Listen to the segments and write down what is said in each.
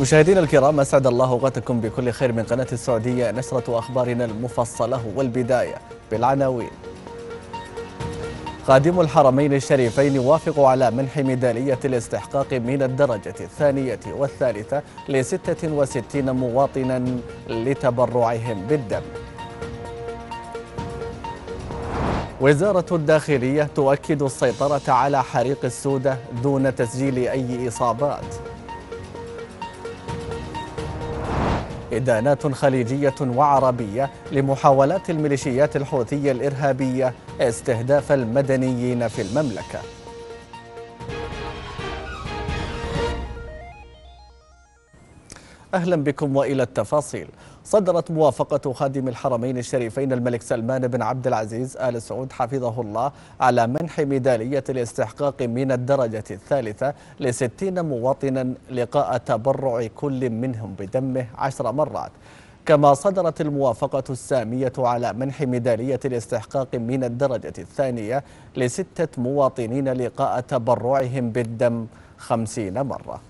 مشاهدينا الكرام اسعد الله اوقاتكم بكل خير من قناه السعوديه نشره اخبارنا المفصله والبدايه بالعناوين. خادم الحرمين الشريفين وافق على منح ميداليه الاستحقاق من الدرجه الثانيه والثالثه ل 66 مواطنا لتبرعهم بالدم. وزارة الداخلية تؤكد السيطرة على حريق السودة دون تسجيل أي إصابات إدانات خليجية وعربية لمحاولات الميليشيات الحوثية الإرهابية استهداف المدنيين في المملكة أهلا بكم وإلى التفاصيل صدرت موافقة خادم الحرمين الشريفين الملك سلمان بن عبد العزيز آل سعود حفظه الله على منح ميدالية الاستحقاق من الدرجة الثالثة لستين مواطنا لقاء تبرع كل منهم بدمه عشر مرات كما صدرت الموافقة السامية على منح ميدالية الاستحقاق من الدرجة الثانية لستة مواطنين لقاء تبرعهم بالدم خمسين مرة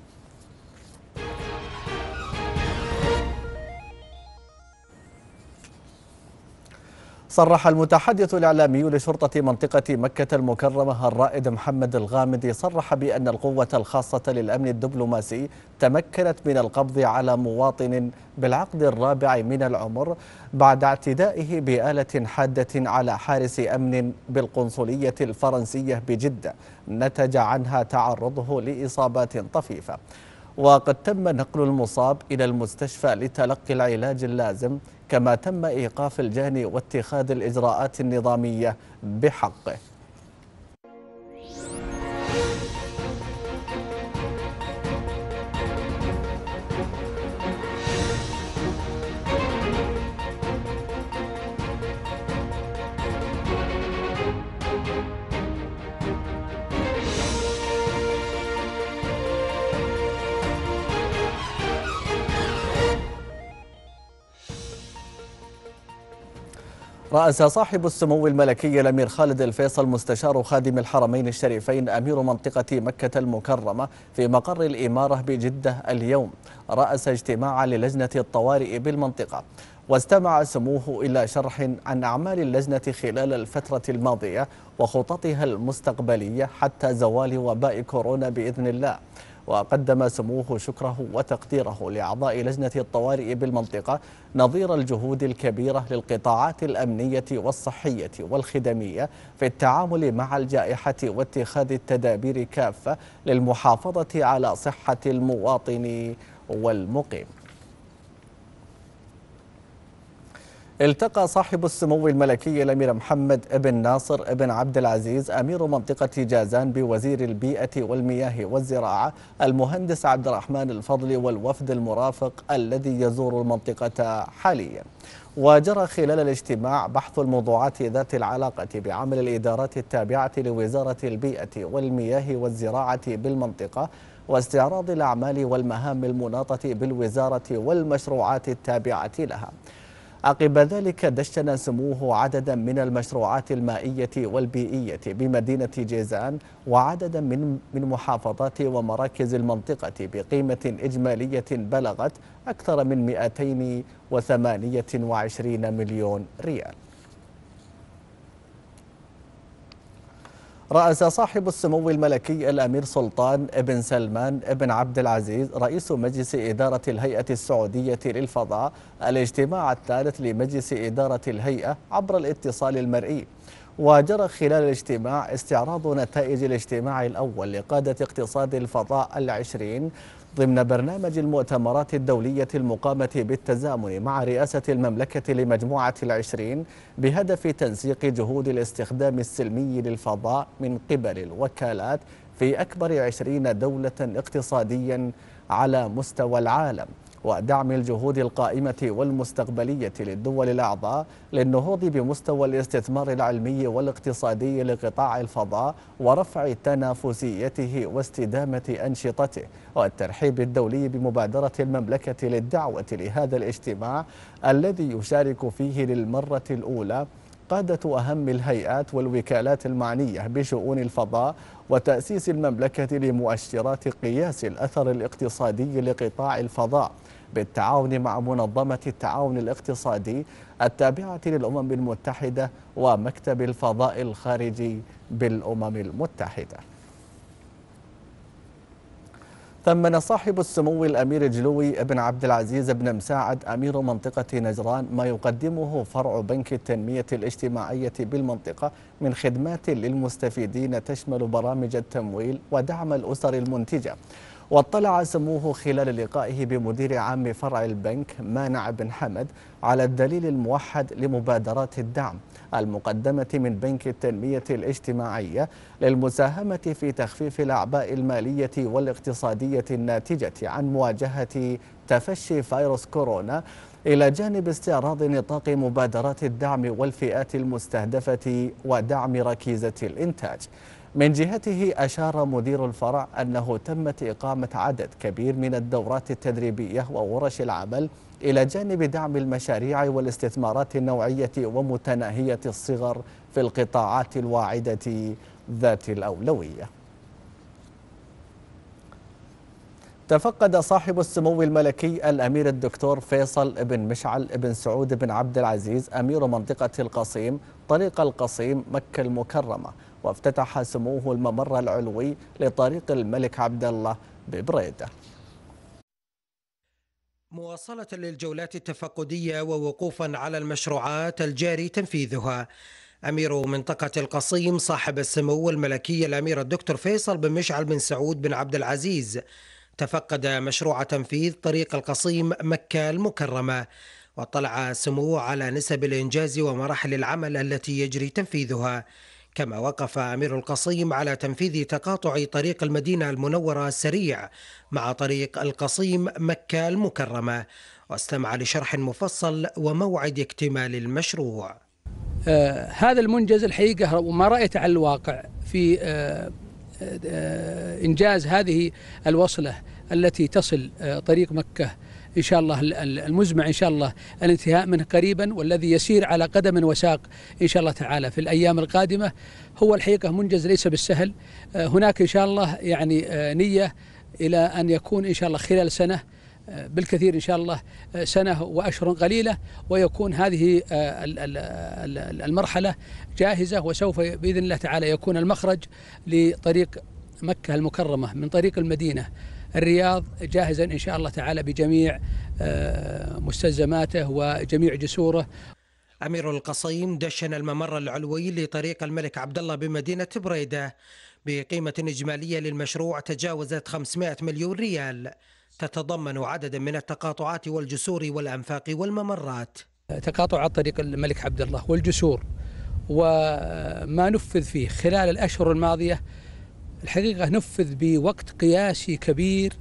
صرح المتحدث الإعلامي لشرطة منطقة مكة المكرمة الرائد محمد الغامدي صرح بأن القوة الخاصة للأمن الدبلوماسي تمكنت من القبض على مواطن بالعقد الرابع من العمر بعد اعتدائه بآلة حادة على حارس أمن بالقنصلية الفرنسية بجدة نتج عنها تعرضه لإصابات طفيفة وقد تم نقل المصاب إلى المستشفى لتلقي العلاج اللازم كما تم إيقاف الجاني واتخاذ الإجراءات النظامية بحقه رأس صاحب السمو الملكي الأمير خالد الفيصل مستشار خادم الحرمين الشريفين أمير منطقة مكة المكرمة في مقر الإمارة بجدة اليوم رأس اجتماعا للجنة الطوارئ بالمنطقة واستمع سموه إلى شرح عن أعمال اللجنة خلال الفترة الماضية وخططها المستقبلية حتى زوال وباء كورونا بإذن الله وقدم سموه شكره وتقديره لأعضاء لجنة الطوارئ بالمنطقة نظير الجهود الكبيرة للقطاعات الأمنية والصحية والخدمية في التعامل مع الجائحة واتخاذ التدابير كافة للمحافظة على صحة المواطن والمقيم التقى صاحب السمو الملكي الأمير محمد بن ناصر بن عبد العزيز أمير منطقة جازان بوزير البيئة والمياه والزراعة المهندس عبد الرحمن الفضل والوفد المرافق الذي يزور المنطقة حاليا وجرى خلال الاجتماع بحث الموضوعات ذات العلاقة بعمل الإدارات التابعة لوزارة البيئة والمياه والزراعة بالمنطقة واستعراض الأعمال والمهام المناطة بالوزارة والمشروعات التابعة لها عقب ذلك دشن سموه عددا من المشروعات المائية والبيئية بمدينة جيزان وعددا من من محافظات ومراكز المنطقة بقيمة إجمالية بلغت أكثر من 228 مليون ريال رأس صاحب السمو الملكي الأمير سلطان بن سلمان بن عبد العزيز رئيس مجلس إدارة الهيئة السعودية للفضاء الاجتماع الثالث لمجلس إدارة الهيئة عبر الاتصال المرئي وجرى خلال الاجتماع استعراض نتائج الاجتماع الأول لقادة اقتصاد الفضاء العشرين ضمن برنامج المؤتمرات الدولية المقامة بالتزامن مع رئاسة المملكة لمجموعة العشرين بهدف تنسيق جهود الاستخدام السلمي للفضاء من قبل الوكالات في أكبر عشرين دولة اقتصاديا على مستوى العالم ودعم الجهود القائمة والمستقبلية للدول الأعضاء للنهوض بمستوى الاستثمار العلمي والاقتصادي لقطاع الفضاء ورفع تنافسيته واستدامة أنشطته والترحيب الدولي بمبادرة المملكة للدعوة لهذا الاجتماع الذي يشارك فيه للمرة الأولى قادة أهم الهيئات والوكالات المعنية بشؤون الفضاء وتأسيس المملكة لمؤشرات قياس الأثر الاقتصادي لقطاع الفضاء بالتعاون مع منظمة التعاون الاقتصادي التابعة للأمم المتحدة ومكتب الفضاء الخارجي بالأمم المتحدة ثمن صاحب السمو الأمير الجلوي بن عبد العزيز بن مساعد أمير منطقة نجران ما يقدمه فرع بنك التنمية الاجتماعية بالمنطقة من خدمات للمستفيدين تشمل برامج التمويل ودعم الأسر المنتجة واطلع سموه خلال لقائه بمدير عام فرع البنك مانع بن حمد على الدليل الموحد لمبادرات الدعم المقدمة من بنك التنمية الاجتماعية للمساهمة في تخفيف الأعباء المالية والاقتصادية الناتجة عن مواجهة تفشي فيروس كورونا إلى جانب استعراض نطاق مبادرات الدعم والفئات المستهدفة ودعم ركيزة الإنتاج من جهته أشار مدير الفرع أنه تمت إقامة عدد كبير من الدورات التدريبية وورش العمل إلى جانب دعم المشاريع والاستثمارات النوعية ومتناهية الصغر في القطاعات الواعدة ذات الأولوية تفقد صاحب السمو الملكي الأمير الدكتور فيصل بن مشعل بن سعود بن عبد العزيز أمير منطقة القصيم طريق القصيم مكة المكرمة وافتتح سموه الممر العلوي لطريق الملك عبد الله ببريده مواصلة للجولات التفقدية ووقوفا على المشروعات الجاري تنفيذها أمير منطقة القصيم صاحب السمو الملكي الأمير الدكتور فيصل بن مشعل بن سعود بن عبد العزيز تفقد مشروع تنفيذ طريق القصيم مكة المكرمة واطلع سموه على نسب الإنجاز ومراحل العمل التي يجري تنفيذها كما وقف أمير القصيم على تنفيذ تقاطع طريق المدينة المنورة السريع مع طريق القصيم مكة المكرمة واستمع لشرح مفصل وموعد اكتمال المشروع آه هذا المنجز الحقيقة وما رأيته على الواقع في آه،, آه آه إنجاز هذه الوصلة التي تصل آه، طريق مكة إن شاء الله المزمع إن شاء الله الانتهاء منه قريبا والذي يسير على قدم وساق إن شاء الله تعالى في الأيام القادمة هو الحقيقة منجز ليس بالسهل آه، هناك إن شاء الله يعني آه، نية إلى أن يكون إن شاء الله خلال سنة آه، بالكثير إن شاء الله سنة وأشهر قليلة ويكون هذه المرحلة جاهزة وسوف بإذن الله تعالى يكون المخرج لطريق مكة المكرمة من طريق المدينة الرياض جاهزا إن شاء الله تعالى بجميع آه، مستلزماته وجميع جسوره أمير القصيم دشن الممر العلوي لطريق الملك عبد الله بمدينة بريدة بقيمة إجمالية للمشروع تجاوزت 500 مليون ريال تتضمن عددا من التقاطعات والجسور والأنفاق والممرات تقاطع طريق الملك عبد الله والجسور وما نفذ فيه خلال الأشهر الماضية الحقيقة نفذ بوقت قياسي كبير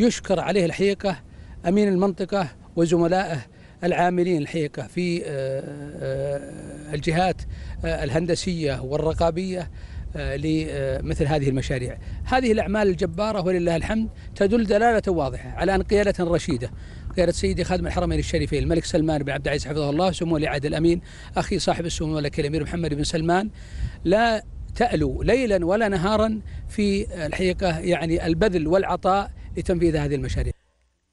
يشكر عليه الحقيقة أمين المنطقة وزملائه العاملين الحقيقة في آه، آه، الجهات آه، الهندسية والرقابية لمثل هذه المشاريع هذه الأعمال الجبارة ولله الحمد تدل دلالة واضحة على أن قيادة رشيدة قيادة سيدي خادم الحرمين الشريفين الملك سلمان بن عبد العزيز حفظه الله سمو عهد الأمين أخي صاحب السمو الملكي الأمير محمد بن سلمان لا تألو ليلا ولا نهارا في الحقيقة يعني البذل والعطاء لتنفيذ هذه المشاريع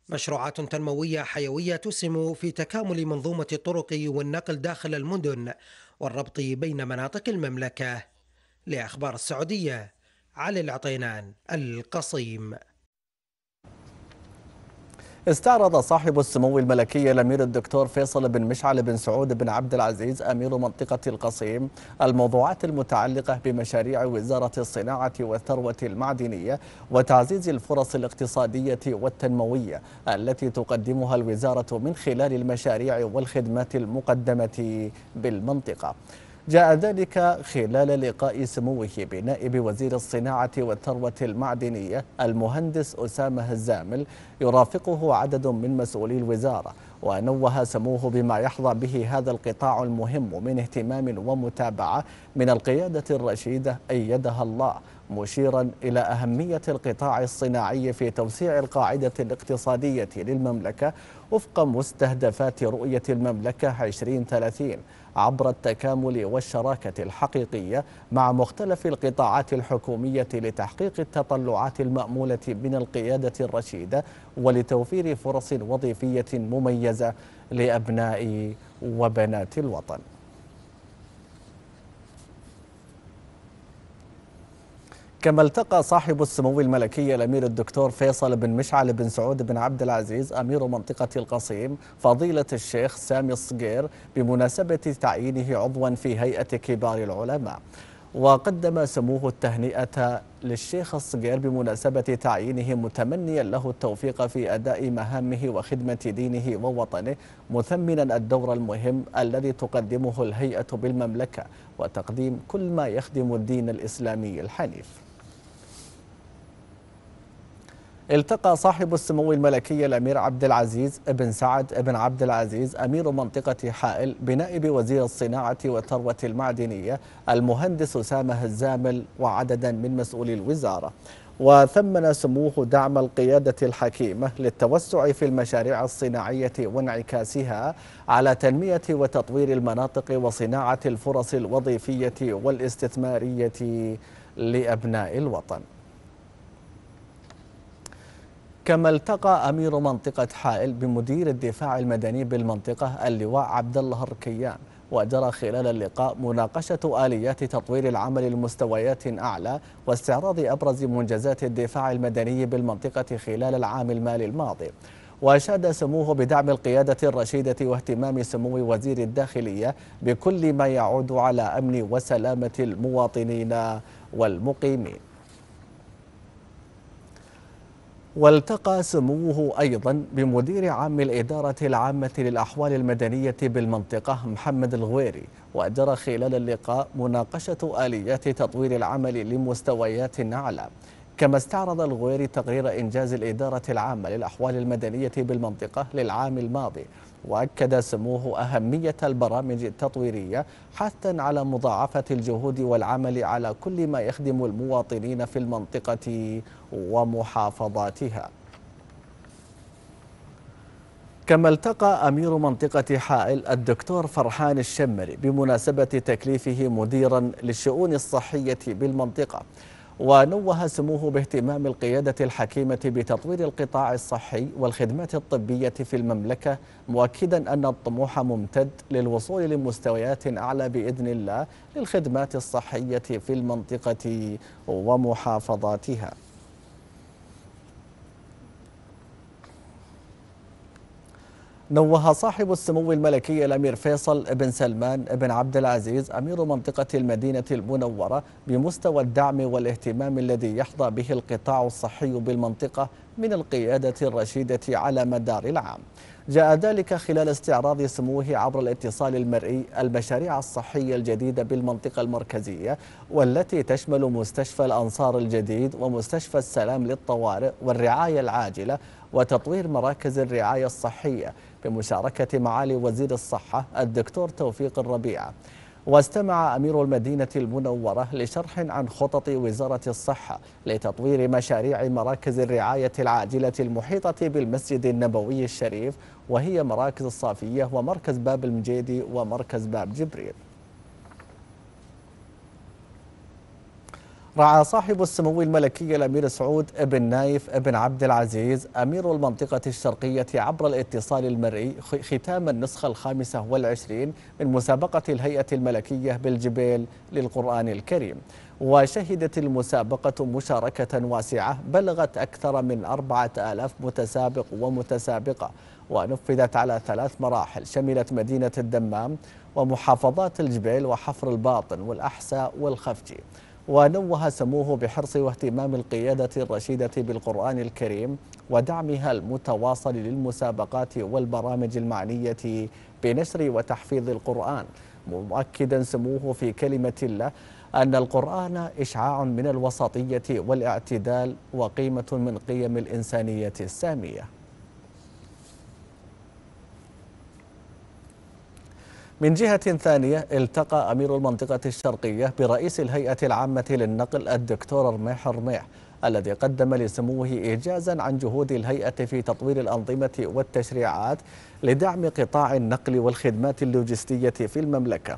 مشروعات تنموية حيوية تسهم في تكامل منظومة الطرق والنقل داخل المدن والربط بين مناطق المملكة لأخبار السعودية علي العطينان القصيم استعرض صاحب السمو الملكي الامير الدكتور فيصل بن مشعل بن سعود بن عبد العزيز امير منطقه القصيم الموضوعات المتعلقه بمشاريع وزاره الصناعه والثروه المعدنيه وتعزيز الفرص الاقتصاديه والتنمويه التي تقدمها الوزاره من خلال المشاريع والخدمات المقدمه بالمنطقه. جاء ذلك خلال لقاء سموه بنائب وزير الصناعة والثروة المعدنية المهندس أسامة الزامل يرافقه عدد من مسؤولي الوزارة ونوه سموه بما يحظى به هذا القطاع المهم من اهتمام ومتابعة من القيادة الرشيدة أيدها الله مشيرا إلى أهمية القطاع الصناعي في توسيع القاعدة الاقتصادية للمملكة وفق مستهدفات رؤية المملكة 2030 عبر التكامل والشراكة الحقيقية مع مختلف القطاعات الحكومية لتحقيق التطلعات المأمولة من القيادة الرشيدة ولتوفير فرص وظيفية مميزة لأبناء وبنات الوطن كما التقى صاحب السمو الملكي الامير الدكتور فيصل بن مشعل بن سعود بن عبد العزيز امير منطقه القصيم فضيله الشيخ سامي الصقير بمناسبه تعيينه عضوا في هيئه كبار العلماء. وقدم سموه التهنئه للشيخ الصقير بمناسبه تعيينه متمنيا له التوفيق في اداء مهامه وخدمه دينه ووطنه مثمنا الدور المهم الذي تقدمه الهيئه بالمملكه وتقديم كل ما يخدم الدين الاسلامي الحنيف التقى صاحب السمو الملكي الأمير عبد العزيز بن سعد بن عبد العزيز أمير منطقة حائل بنائب وزير الصناعة والثروة المعدنية المهندس أسامة الزامل وعددا من مسؤولي الوزارة وثمن سموه دعم القيادة الحكيمة للتوسع في المشاريع الصناعية وانعكاسها على تنمية وتطوير المناطق وصناعة الفرص الوظيفية والاستثمارية لأبناء الوطن كما التقى أمير منطقة حائل بمدير الدفاع المدني بالمنطقة اللواء عبد الله الركيان وجرى خلال اللقاء مناقشة آليات تطوير العمل لمستويات أعلى واستعراض أبرز منجزات الدفاع المدني بالمنطقة خلال العام المالي الماضي وأشاد سموه بدعم القيادة الرشيدة واهتمام سمو وزير الداخلية بكل ما يعود على أمن وسلامة المواطنين والمقيمين والتقى سموه أيضا بمدير عام الإدارة العامة للأحوال المدنية بالمنطقة محمد الغويري وأجرى خلال اللقاء مناقشة آليات تطوير العمل لمستويات أعلى كما استعرض الغويري تقرير إنجاز الإدارة العامة للأحوال المدنية بالمنطقة للعام الماضي وأكد سموه أهمية البرامج التطويرية حثا على مضاعفة الجهود والعمل على كل ما يخدم المواطنين في المنطقة ومحافظاتها كما التقى أمير منطقة حائل الدكتور فرحان الشمري بمناسبة تكليفه مديرا للشؤون الصحية بالمنطقة ونوه سموه باهتمام القيادة الحكيمة بتطوير القطاع الصحي والخدمات الطبية في المملكة مؤكدا أن الطموح ممتد للوصول لمستويات أعلى بإذن الله للخدمات الصحية في المنطقة ومحافظاتها نوه صاحب السمو الملكي الأمير فيصل بن سلمان بن عبد العزيز أمير منطقة المدينة المنورة بمستوى الدعم والاهتمام الذي يحظى به القطاع الصحي بالمنطقة من القيادة الرشيدة على مدار العام جاء ذلك خلال استعراض سموه عبر الاتصال المرئي المشاريع الصحية الجديدة بالمنطقة المركزية والتي تشمل مستشفى الأنصار الجديد ومستشفى السلام للطوارئ والرعاية العاجلة وتطوير مراكز الرعاية الصحية بمشاركة معالي وزير الصحة الدكتور توفيق الربيع واستمع أمير المدينة المنورة لشرح عن خطط وزارة الصحة لتطوير مشاريع مراكز الرعاية العاجلة المحيطة بالمسجد النبوي الشريف وهي مراكز الصافية ومركز باب المجيدي ومركز باب جبريل رعى صاحب السمو الملكي الأمير سعود بن نايف بن عبد العزيز أمير المنطقة الشرقية عبر الاتصال المرئي ختام النسخة الخامسة والعشرين من مسابقة الهيئة الملكية بالجبيل للقرآن الكريم وشهدت المسابقة مشاركة واسعة بلغت أكثر من أربعة آلاف متسابق ومتسابقة ونفذت على ثلاث مراحل شملت مدينة الدمام ومحافظات الجبيل وحفر الباطن والأحساء والخفجي ونوه سموه بحرص واهتمام القيادة الرشيدة بالقرآن الكريم ودعمها المتواصل للمسابقات والبرامج المعنية بنشر وتحفيظ القرآن مؤكدا سموه في كلمة الله أن القرآن إشعاع من الوسطية والاعتدال وقيمة من قيم الإنسانية السامية من جهة ثانية التقى أمير المنطقة الشرقية برئيس الهيئة العامة للنقل الدكتور رميح رميح الذي قدم لسموه إيجازا عن جهود الهيئة في تطوير الأنظمة والتشريعات لدعم قطاع النقل والخدمات اللوجستية في المملكة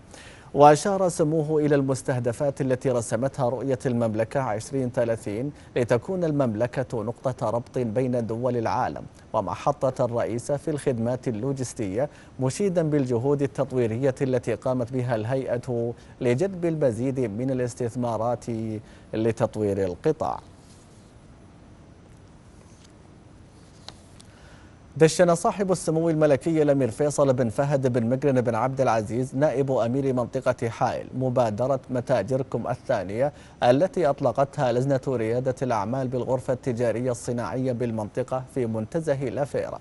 وأشار سموه إلى المستهدفات التي رسمتها رؤية المملكة 2030 لتكون المملكة نقطة ربط بين دول العالم ومحطة رئيسة في الخدمات اللوجستية مشيدا بالجهود التطويرية التي قامت بها الهيئة لجذب المزيد من الاستثمارات لتطوير القطاع دشن صاحب السمو الملكي الامير فيصل بن فهد بن مقرن بن عبد العزيز نائب امير منطقه حائل مبادره متاجركم الثانيه التي اطلقتها لجنه رياده الاعمال بالغرفه التجاريه الصناعيه بالمنطقه في منتزه لافيره.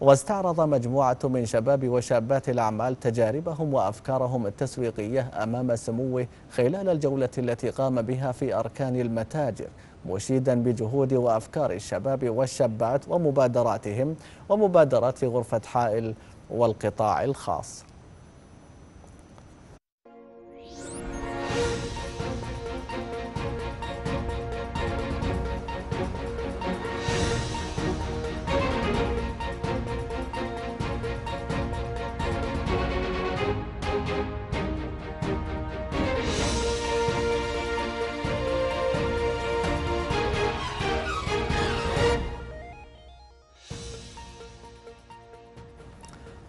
واستعرض مجموعة من شباب وشابات الأعمال تجاربهم وأفكارهم التسويقية أمام سموه خلال الجولة التي قام بها في أركان المتاجر مشيدا بجهود وأفكار الشباب والشابات ومبادراتهم ومبادرات غرفة حائل والقطاع الخاص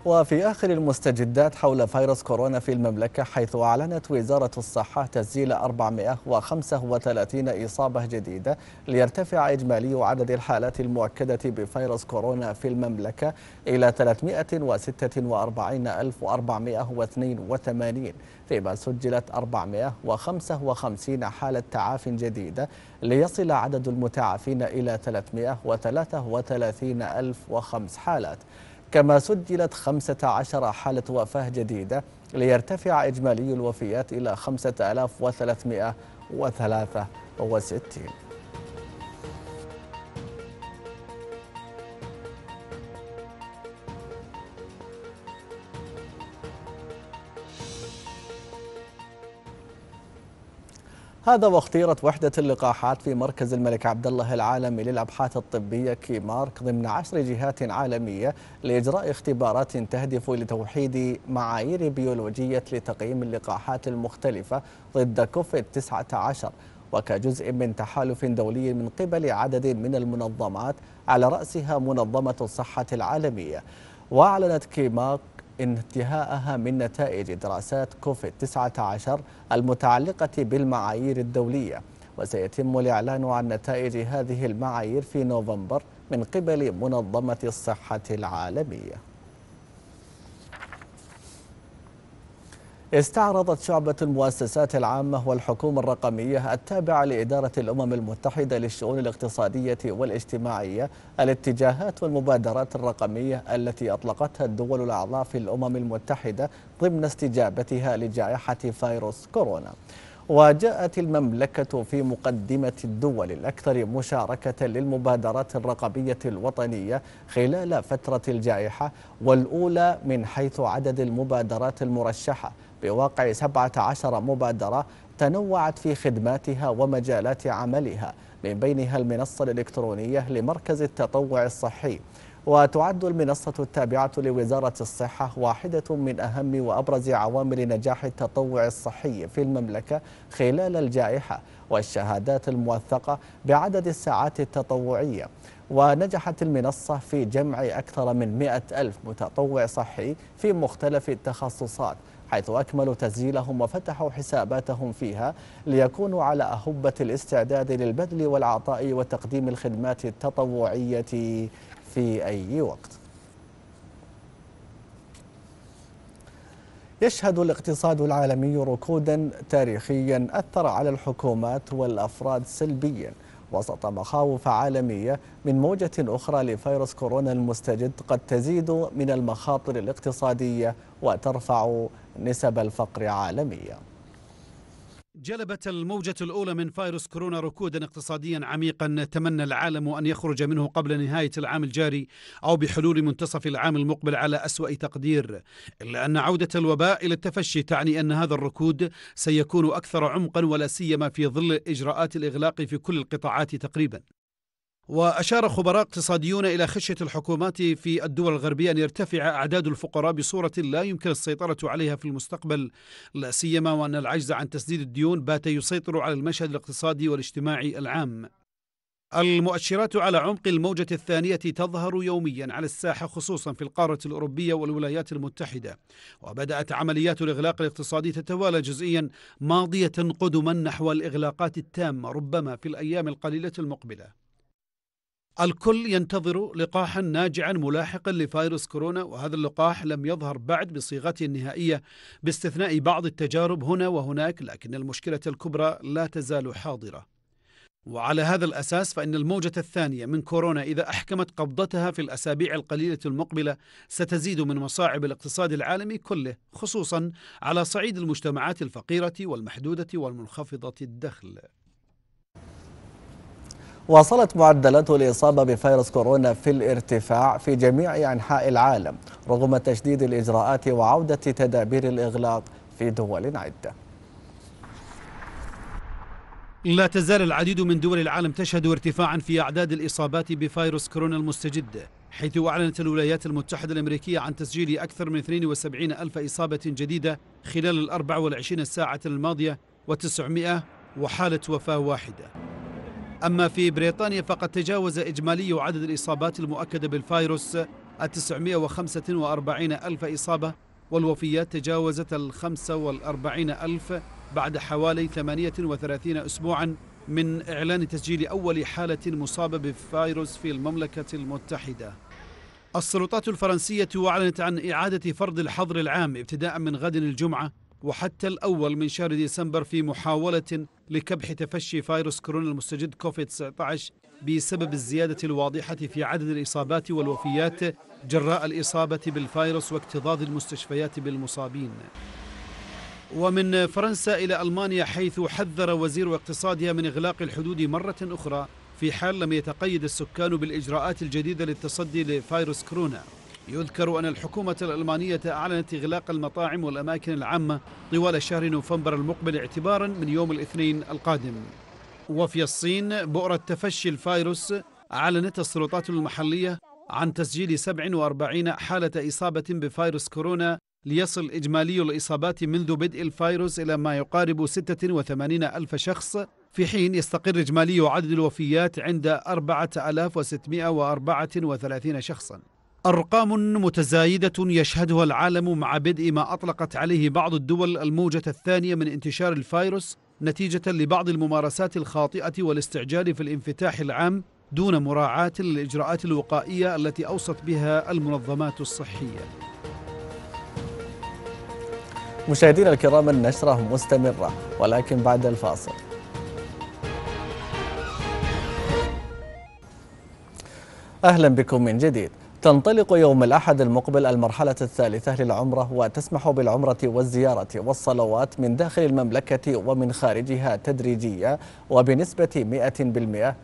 وفي آخر المستجدات حول فيروس كورونا في المملكة حيث أعلنت وزارة الصحة تسجيل 435 إصابة جديدة ليرتفع إجمالي عدد الحالات المؤكدة بفيروس كورونا في المملكة إلى 346482 فيما سجلت 455 حالة تعاف جديدة ليصل عدد المتعافين إلى 333005 حالات كما سجلت 15 حالة وفاة جديدة ليرتفع إجمالي الوفيات إلى 5363 هذا واختيرت وحدة اللقاحات في مركز الملك عبد الله العالمي للأبحاث الطبية كيمارك ضمن عشر جهات عالمية لإجراء اختبارات تهدف لتوحيد معايير بيولوجية لتقييم اللقاحات المختلفة ضد كوفيد 19 وكجزء من تحالف دولي من قبل عدد من المنظمات على رأسها منظمة الصحة العالمية وأعلنت كيمارك انتهاءها من نتائج دراسات كوفيد 19 المتعلقة بالمعايير الدولية وسيتم الإعلان عن نتائج هذه المعايير في نوفمبر من قبل منظمة الصحة العالمية استعرضت شعبة المؤسسات العامة والحكومة الرقمية التابعة لإدارة الأمم المتحدة للشؤون الاقتصادية والاجتماعية الاتجاهات والمبادرات الرقمية التي أطلقتها الدول الأعضاء في الأمم المتحدة ضمن استجابتها لجائحة فيروس كورونا وجاءت المملكة في مقدمة الدول الأكثر مشاركة للمبادرات الرقمية الوطنية خلال فترة الجائحة والأولى من حيث عدد المبادرات المرشحة بواقع 17 مبادرة تنوعت في خدماتها ومجالات عملها من بينها المنصة الإلكترونية لمركز التطوع الصحي وتعد المنصة التابعة لوزارة الصحة واحدة من أهم وأبرز عوامل نجاح التطوع الصحي في المملكة خلال الجائحة والشهادات الموثقة بعدد الساعات التطوعية ونجحت المنصة في جمع أكثر من 100 ألف متطوع صحي في مختلف التخصصات حيث أكملوا تسجيلهم وفتحوا حساباتهم فيها ليكونوا على أهبة الاستعداد للبذل والعطاء وتقديم الخدمات التطوعية في أي وقت يشهد الاقتصاد العالمي ركودا تاريخيا أثر على الحكومات والأفراد سلبيا وسط مخاوف عالمية من موجة أخرى لفيروس كورونا المستجد قد تزيد من المخاطر الاقتصادية وترفع نسب الفقر عالميا جلبت الموجة الأولى من فيروس كورونا ركودا اقتصاديا عميقا تمنى العالم أن يخرج منه قبل نهاية العام الجاري أو بحلول منتصف العام المقبل على أسوأ تقدير إلا أن عودة الوباء إلى التفشي تعني أن هذا الركود سيكون أكثر عمقا ولا سيما في ظل إجراءات الإغلاق في كل القطاعات تقريبا وأشار خبراء اقتصاديون إلى خشية الحكومات في الدول الغربية أن يرتفع أعداد الفقراء بصورة لا يمكن السيطرة عليها في المستقبل لا سيما وأن العجز عن تسديد الديون بات يسيطر على المشهد الاقتصادي والاجتماعي العام المؤشرات على عمق الموجة الثانية تظهر يوميا على الساحة خصوصا في القارة الأوروبية والولايات المتحدة وبدأت عمليات الإغلاق الاقتصادي تتوالى جزئيا ماضية قدما نحو الإغلاقات التامة ربما في الأيام القليلة المقبلة الكل ينتظر لقاحا ناجعا ملاحقا لفيروس كورونا وهذا اللقاح لم يظهر بعد بصيغته النهائيه باستثناء بعض التجارب هنا وهناك لكن المشكله الكبرى لا تزال حاضره. وعلى هذا الاساس فان الموجه الثانيه من كورونا اذا احكمت قبضتها في الاسابيع القليله المقبله ستزيد من مصاعب الاقتصاد العالمي كله خصوصا على صعيد المجتمعات الفقيره والمحدوده والمنخفضه الدخل. واصلت معدلات الإصابة بفيروس كورونا في الارتفاع في جميع أنحاء العالم رغم تشديد الإجراءات وعودة تدابير الإغلاق في دول عدة لا تزال العديد من دول العالم تشهد ارتفاعا في أعداد الإصابات بفيروس كورونا المستجد حيث أعلنت الولايات المتحدة الأمريكية عن تسجيل أكثر من 72 ألف إصابة جديدة خلال ال 24 ساعة الماضية و900 وحالة وفاة واحدة أما في بريطانيا فقد تجاوز إجمالي عدد الإصابات المؤكدة بالفيروس 945 ألف إصابة والوفيات تجاوزت ال 45 ألف بعد حوالي 38 أسبوعا من إعلان تسجيل أول حالة مصابة بفيروس في المملكة المتحدة السلطات الفرنسية أعلنت عن إعادة فرض الحظر العام ابتداء من غد الجمعة وحتى الأول من شهر ديسمبر في محاولة لكبح تفشي فيروس كورونا المستجد كوفيد 19 بسبب الزيادة الواضحة في عدد الإصابات والوفيات جراء الإصابة بالفيروس واكتظاظ المستشفيات بالمصابين ومن فرنسا إلى ألمانيا حيث حذر وزير اقتصادها من إغلاق الحدود مرة أخرى في حال لم يتقيد السكان بالإجراءات الجديدة للتصدي لفيروس كورونا يذكر أن الحكومة الألمانية أعلنت إغلاق المطاعم والأماكن العامة طوال شهر نوفمبر المقبل اعتبارا من يوم الاثنين القادم وفي الصين بؤرة تفشي الفيروس أعلنت السلطات المحلية عن تسجيل 47 حالة إصابة بفيروس كورونا ليصل إجمالي الإصابات منذ بدء الفيروس إلى ما يقارب 86 ألف شخص في حين يستقر إجمالي عدد الوفيات عند 4634 شخصاً أرقام متزايدة يشهدها العالم مع بدء ما أطلقت عليه بعض الدول الموجة الثانية من انتشار الفيروس نتيجة لبعض الممارسات الخاطئة والاستعجال في الانفتاح العام دون مراعاة للإجراءات الوقائية التي أوصت بها المنظمات الصحية مشاهدينا الكرام النشرة مستمرة ولكن بعد الفاصل أهلا بكم من جديد تنطلق يوم الأحد المقبل المرحلة الثالثة للعمرة وتسمح بالعمرة والزيارة والصلوات من داخل المملكة ومن خارجها تدريجية وبنسبة 100%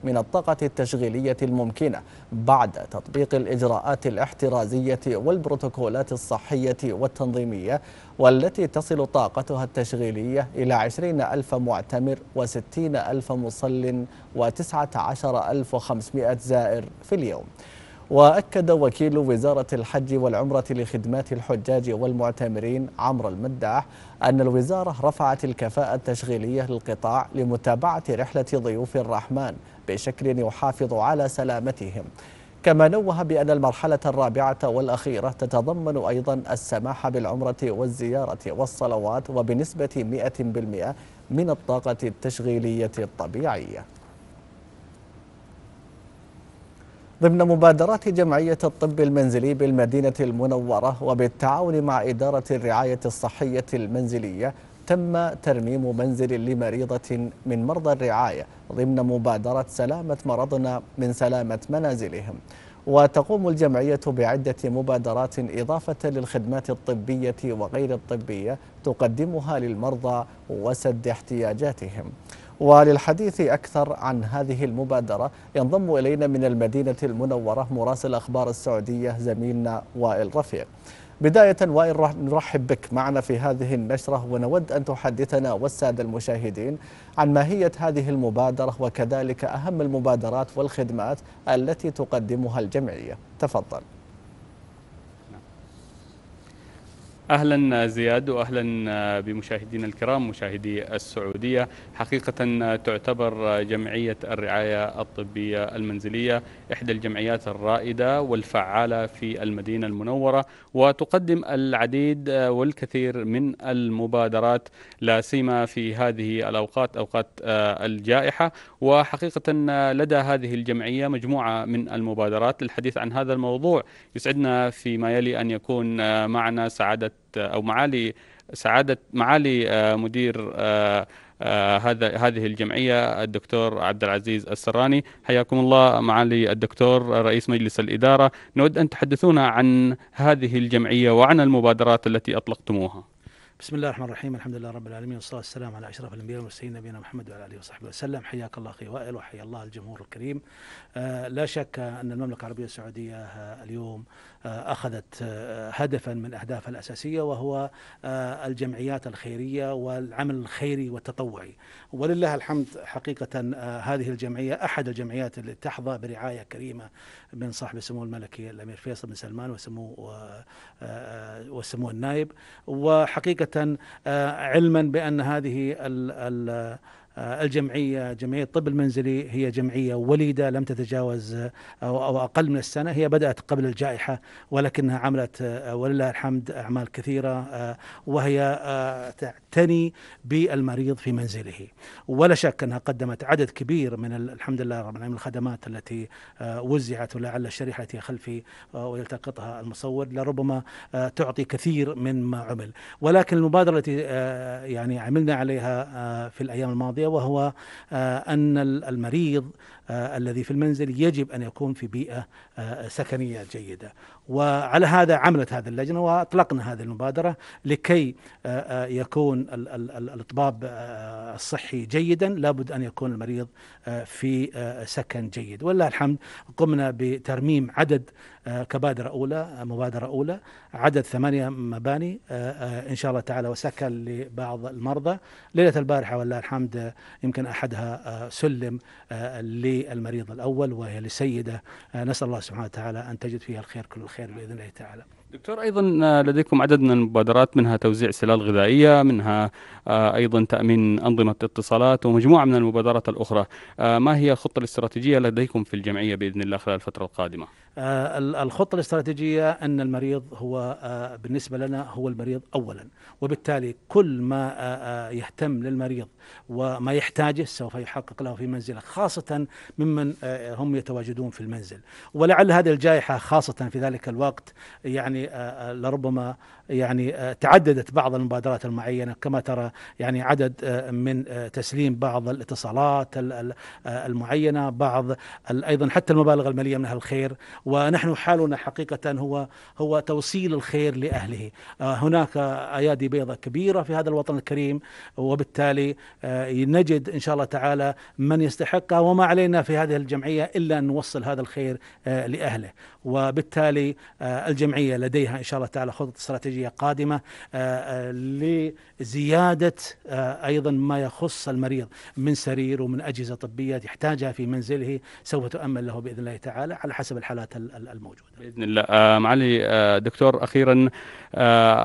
من الطاقة التشغيلية الممكنة بعد تطبيق الإجراءات الاحترازية والبروتوكولات الصحية والتنظيمية والتي تصل طاقتها التشغيلية إلى 20 ألف معتمر و60 ألف مصل و19500 زائر في اليوم وأكد وكيل وزارة الحج والعمرة لخدمات الحجاج والمعتمرين عمرو المداح أن الوزارة رفعت الكفاءة التشغيلية للقطاع لمتابعة رحلة ضيوف الرحمن بشكل يحافظ على سلامتهم كما نوه بأن المرحلة الرابعة والأخيرة تتضمن أيضا السماح بالعمرة والزيارة والصلوات وبنسبة 100% من الطاقة التشغيلية الطبيعية ضمن مبادرات جمعية الطب المنزلي بالمدينة المنورة وبالتعاون مع إدارة الرعاية الصحية المنزلية تم ترميم منزل لمريضة من مرضى الرعاية ضمن مبادرة سلامة مرضنا من سلامة منازلهم وتقوم الجمعية بعدة مبادرات إضافة للخدمات الطبية وغير الطبية تقدمها للمرضى وسد احتياجاتهم وللحديث أكثر عن هذه المبادرة ينضم إلينا من المدينة المنورة مراسل أخبار السعودية زميلنا وائل رفيق بداية وائل نرحب بك معنا في هذه النشرة ونود أن تحدثنا والسادة المشاهدين عن ماهية هذه المبادرة وكذلك أهم المبادرات والخدمات التي تقدمها الجمعية تفضل اهلا زياد واهلا بمشاهدينا الكرام مشاهدي السعوديه حقيقه تعتبر جمعيه الرعايه الطبيه المنزليه احدى الجمعيات الرائده والفعاله في المدينه المنوره وتقدم العديد والكثير من المبادرات لا سيما في هذه الاوقات اوقات الجائحه وحقيقه لدى هذه الجمعيه مجموعه من المبادرات للحديث عن هذا الموضوع يسعدنا فيما يلي ان يكون معنا سعاده آه، او معالي سعاده معالي آه، مدير آه، هذا هذه الجمعيه الدكتور عبد العزيز السراني حياكم الله معالي الدكتور رئيس مجلس الاداره نود ان تحدثونا عن هذه الجمعيه وعن المبادرات التي اطلقتموها بسم الله الرحمن الرحيم الحمد لله رب العالمين والصلاه والسلام على اشرف الانبياء والمرسلين نبينا محمد وعلى اله وصحبه وسلم حياك الله اخي وائل وحيا الله الجمهور الكريم آه لا شك ان المملكه العربيه السعوديه اليوم آه، أخذت آه، هدفا من أهدافها الأساسية وهو آه، الجمعيات الخيرية والعمل الخيري والتطوعي ولله الحمد حقيقة هذه الجمعية أحد الجمعيات اللي تحظى برعاية كريمة من صاحب سمو الملكي الأمير فيصل بن سلمان وسمو وسمو النائب وحقيقة علما بأن هذه ال ال آه، الجمعيه جمعيه الطب المنزلي هي جمعيه وليده لم تتجاوز آه، او, اقل من السنه هي بدات قبل الجائحه ولكنها عملت آه، ولله الحمد اعمال كثيره وهي تعتني بالمريض في منزله ولا شك انها قدمت عدد كبير من الحمد لله رب العالمين الخدمات التي وزعت ولعل الشريحه التي خلفي ويلتقطها المصور لربما تعطي كثير من ما عمل ولكن المبادره التي يعني عملنا عليها في الايام الماضيه وهو آه، أن المريض آه، الذي في المنزل يجب أن يكون في بيئة آه، سكنية جيدة وعلى هذا عملت هذه اللجنة وأطلقنا هذه المبادرة لكي آه، يكون الإطباب الصحي جيدا لابد أن يكون المريض في سكن جيد ولله الحمد قمنا بترميم عدد كبادرة أولى مبادرة أولى عدد ثمانية مباني إن شاء الله تعالى وسكن لبعض المرضى ليلة البارحة ولله الحمد يمكن أحدها سلم لي للمريض الأول وهي لسيدة آه، نسأل الله سبحانه وتعالى أن تجد فيها الخير كل الخير بإذن الله تعالى دكتور ايضا آه، لديكم عدد من المبادرات منها توزيع سلال غذائيه منها آه، ايضا تامين انظمه اتصالات ومجموعه من المبادرات الاخرى آه، ما هي الخطه الاستراتيجيه لديكم في الجمعيه باذن الله خلال الفتره القادمه الخطه الاستراتيجيه ان المريض هو بالنسبه لنا هو المريض اولا وبالتالي كل ما يهتم للمريض وما يحتاجه سوف يحقق له في منزله خاصه ممن هم يتواجدون في المنزل ولعل هذه الجائحه خاصه في ذلك الوقت يعني يعني آه، آه، لربما يعني آه، تعددت بعض المبادرات المعينه كما ترى يعني عدد من تسليم بعض الاتصالات المعينه بعض ايضا حتى المبالغ الماليه من اهل الخير ونحن حالنا حقيقه هو هو توصيل الخير لاهله هناك ايادي بيضاء كبيره في هذا الوطن الكريم وبالتالي نجد ان شاء الله تعالى من يستحقها وما علينا في هذه الجمعيه الا ان نوصل هذا الخير لاهله وبالتالي آه، الجمعية لديها إن شاء الله تعالى خطط استراتيجية قادمة آه، آه، لزيادة أيضا ما يخص المريض من سرير ومن أجهزة طبية يحتاجها في منزله سوف تؤمن له بإذن الله تعالى على حسب الحالات الموجودة بإذن الله معالي دكتور أخيرا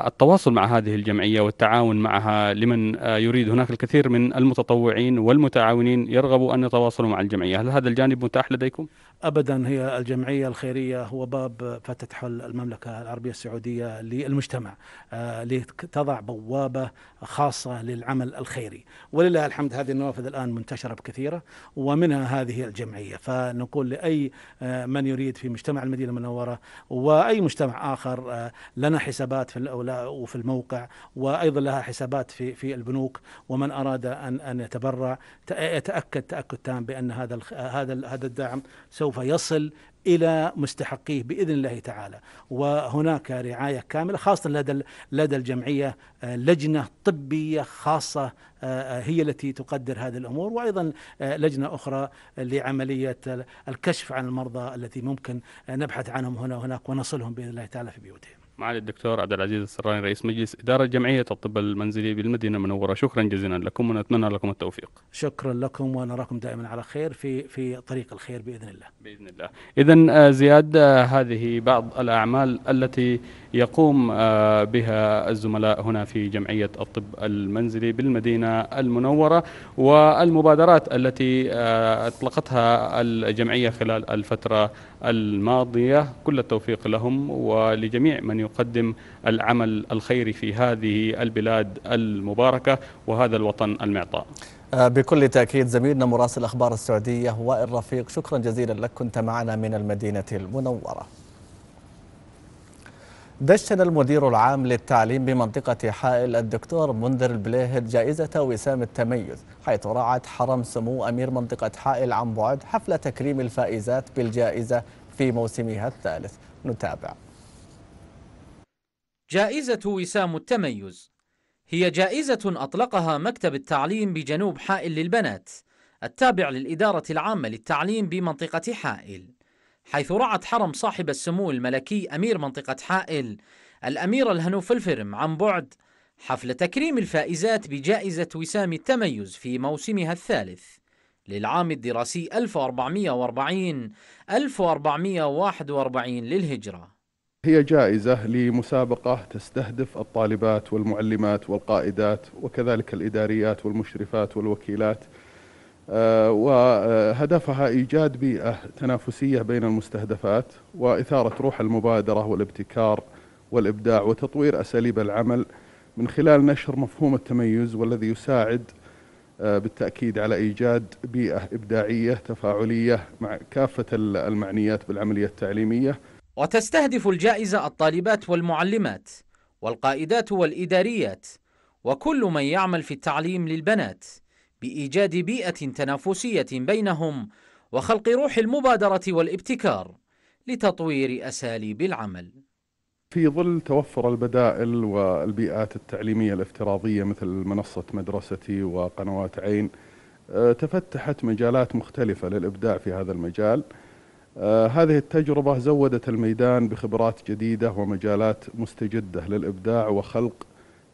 التواصل مع هذه الجمعية والتعاون معها لمن يريد هناك الكثير من المتطوعين والمتعاونين يرغبوا أن يتواصلوا مع الجمعية هل هذا الجانب متاح لديكم؟ ابدا هي الجمعيه الخيريه هو باب فتح المملكه العربيه السعوديه للمجتمع آه، لتضع بوابه خاصه للعمل الخيري ولله الحمد هذه النوافذ الان منتشره بكثيره ومنها هذه الجمعيه فنقول لاي آه، من يريد في مجتمع المدينه المنوره واي مجتمع اخر آه، لنا حسابات في وفي الموقع وايضا لها حسابات في في البنوك ومن اراد ان ان يتبرع يتاكد تاكد تام بان هذا هذا هذا الدعم سوف سوف يصل الى مستحقيه باذن الله تعالى وهناك رعايه كامله خاصه لدى لدى الجمعيه آه، لجنه طبيه خاصه آه، آه، هي التي تقدر هذه الامور وايضا لجنه اخرى لعمليه الكشف عن المرضى التي ممكن نبحث عنهم هنا وهناك ونصلهم باذن الله تعالى في بيوتهم معالي الدكتور عبد العزيز السراني رئيس مجلس إدارة جمعية الطب المنزلي بالمدينة المنورة شكرا جزيلا لكم ونتمنى لكم التوفيق شكرا لكم ونراكم دائما على خير في في طريق الخير بإذن الله بإذن الله إذا آه، زياد آه، هذه بعض الأعمال التي يقوم آه، بها الزملاء هنا في جمعية الطب المنزلي بالمدينة المنورة والمبادرات التي آه، أطلقتها الجمعية خلال الفترة الماضية كل التوفيق لهم ولجميع من يقدم العمل الخيري في هذه البلاد المباركة وهذا الوطن المعطاء آه، بكل تأكيد زميلنا مراسل أخبار السعودية وائل رفيق شكرا جزيلا لك كنت معنا من المدينة المنورة دشن المدير العام للتعليم بمنطقة حائل الدكتور منذر البلاهد جائزة وسام التميز حيث رعت حرم سمو أمير منطقة حائل عن بعد حفل تكريم الفائزات بالجائزة في موسمها الثالث نتابع جائزة وسام التميز هي جائزة أطلقها مكتب التعليم بجنوب حائل للبنات التابع للإدارة العامة للتعليم بمنطقة حائل حيث رعت حرم صاحب السمو الملكي أمير منطقة حائل الأميرة الهنوف الفرم عن بعد حفل تكريم الفائزات بجائزة وسام التميز في موسمها الثالث للعام الدراسي 1440 1441 للهجرة هي جائزة لمسابقة تستهدف الطالبات والمعلمات والقائدات وكذلك الإداريات والمشرفات والوكيلات آه، وهدفها إيجاد بيئة تنافسية بين المستهدفات وإثارة روح المبادرة والابتكار والإبداع وتطوير أساليب العمل من خلال نشر مفهوم التميز والذي يساعد آه، بالتأكيد على إيجاد بيئة إبداعية تفاعلية مع كافة المعنيات بالعملية التعليمية وتستهدف الجائزة الطالبات والمعلمات والقائدات والإداريات وكل من يعمل في التعليم للبنات بإيجاد بيئة تنافسية بينهم وخلق روح المبادرة والابتكار لتطوير أساليب العمل في ظل توفر البدائل والبيئات التعليمية الافتراضية مثل منصة مدرستي وقنوات عين آه، تفتحت مجالات مختلفة للإبداع في هذا المجال آه، هذه التجربة زودت الميدان بخبرات جديدة ومجالات مستجدة للإبداع وخلق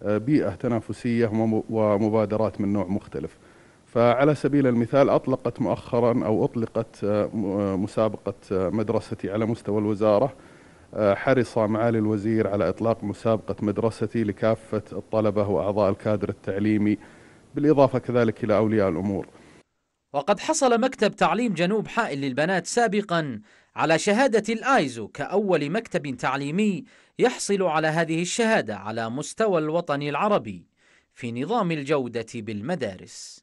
آه، بيئة تنافسية ومبادرات من نوع مختلف فعلى سبيل المثال أطلقت مؤخرا أو أطلقت آه، آه، مسابقة آه، مدرستي على مستوى الوزارة حرص معالي الوزير على إطلاق مسابقة مدرستي لكافة الطلبة وأعضاء الكادر التعليمي بالإضافة كذلك إلى أولياء الأمور وقد حصل مكتب تعليم جنوب حائل للبنات سابقا على شهادة الآيزو كأول مكتب تعليمي يحصل على هذه الشهادة على مستوى الوطن العربي في نظام الجودة بالمدارس